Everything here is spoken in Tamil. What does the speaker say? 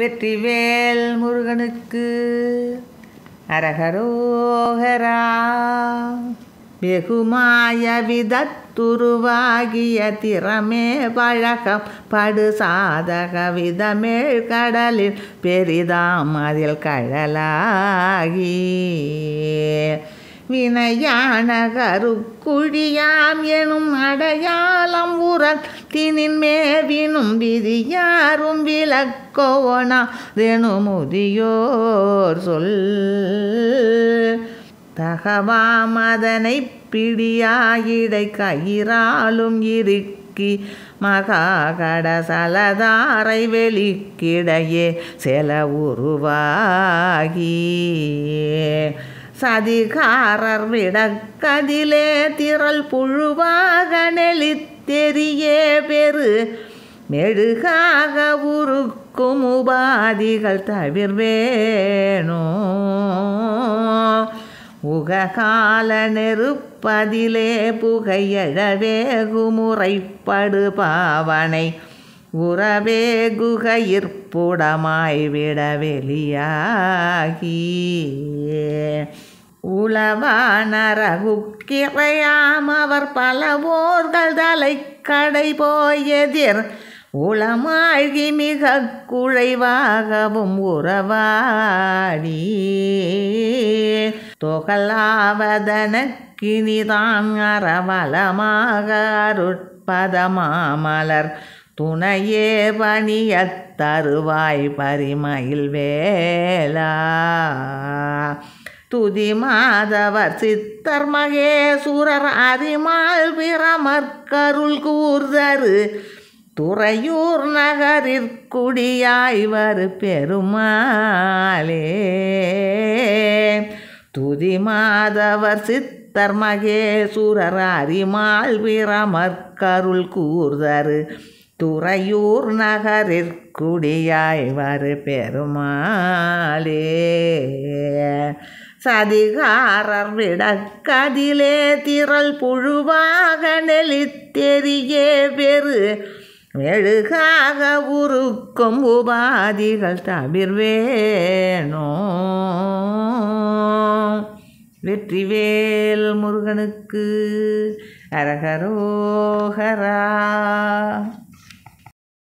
வெற்றிவேல் முருகனுக்கு அரகரோகரா வெகுமாய விதத்துருவாகிய திறமே பழகம் படு சாதக விதமேழ் கடலில் பெரிதாம் அதில் கழலாகி வினையானகருக்குழியாம் எனும் அடையாளம் உரல் தினின் மேவினும் விதியாரும் விளக்கோனா தெனு முதியோர் சொல் தகவாம் அதனை பிடியாயிடை கயிராலும் இருக்கி மகாகடசலதாரை வெளிக்கிடையே செல உருவாகியே சதிகாரர் விடக்கதிலே திரள் புழுவாக நெளித்தெறியே பெரு மெழுகாக உருக்கும் உபாதிகள் தவிர்வேணோ உககால நெருப்பதிலே புகையழவே குமுறைப்படு பாவனை உறவே குகையிற்புடமாய் விட வெளியாகியே உளவானரகுக்கிறையாமவர் பல ஓர்கள் தலை கடை போயதிர் உளமாழ்கி மிக குழைவாகவும் உறவாடி தொகலாவதன தொகலாவதனக்கினிதான் அறவளமாக அருட்பதமாமலர் துணையே பணியத் தருவாய் பரிமயில் வேலா துதி மாதவர் சித்தர் மகேசுரர் அதிமால் பிரமற்கருள் கூர்தரு துறையூர் நகரிற்குடியாய்வர் பெருமாளே துதி மாதவர் சித்தர் மகேசுரர் அரிமால் பிரமற்கருள் கூர்தரு துறையூர் நகரிற்குடியாய்வர் பெருமாளே சதிகாரர் விடக்கதிலே திரள் புழுவாக நெளித்தெரியே பெரு மெழுகாக உருக்கும் உபாதிகள் தவிர்வேனோ வெற்றிவேல் முருகனுக்கு அரகரோகரா